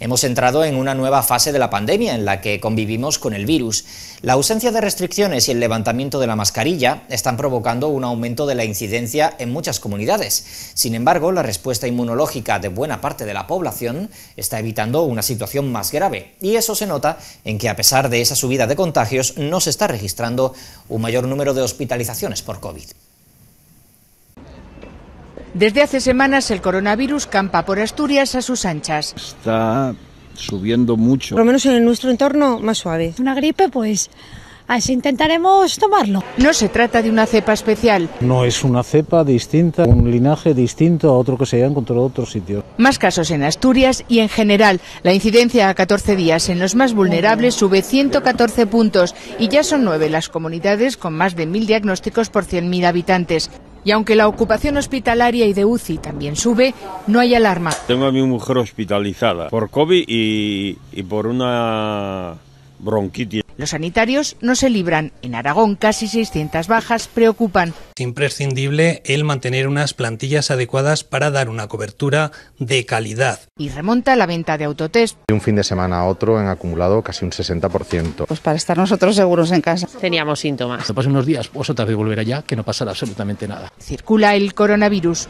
Hemos entrado en una nueva fase de la pandemia en la que convivimos con el virus. La ausencia de restricciones y el levantamiento de la mascarilla están provocando un aumento de la incidencia en muchas comunidades. Sin embargo, la respuesta inmunológica de buena parte de la población está evitando una situación más grave. Y eso se nota en que a pesar de esa subida de contagios no se está registrando un mayor número de hospitalizaciones por COVID. Desde hace semanas el coronavirus campa por Asturias a sus anchas. Está subiendo mucho. Por lo menos en nuestro entorno más suave. Una gripe pues así intentaremos tomarlo. No se trata de una cepa especial. No es una cepa distinta, un linaje distinto a otro que se haya encontrado en otro sitio. Más casos en Asturias y en general. La incidencia a 14 días en los más vulnerables sube 114 puntos y ya son nueve las comunidades con más de mil diagnósticos por 100.000 habitantes. Y aunque la ocupación hospitalaria y de UCI también sube, no hay alarma. Tengo a mi mujer hospitalizada por COVID y, por una bronquitis. Los sanitarios no se libran. En Aragón casi 600 bajas preocupan. Es imprescindible el mantener unas plantillas adecuadas para dar una cobertura de calidad. Y remonta la venta de autotest. De un fin de semana a otro han acumulado casi un 60%. Pues para estar nosotros seguros en casa. Teníamos síntomas. Después unos días, pues otra vez volver allá, que no pasará absolutamente nada. Circula el coronavirus.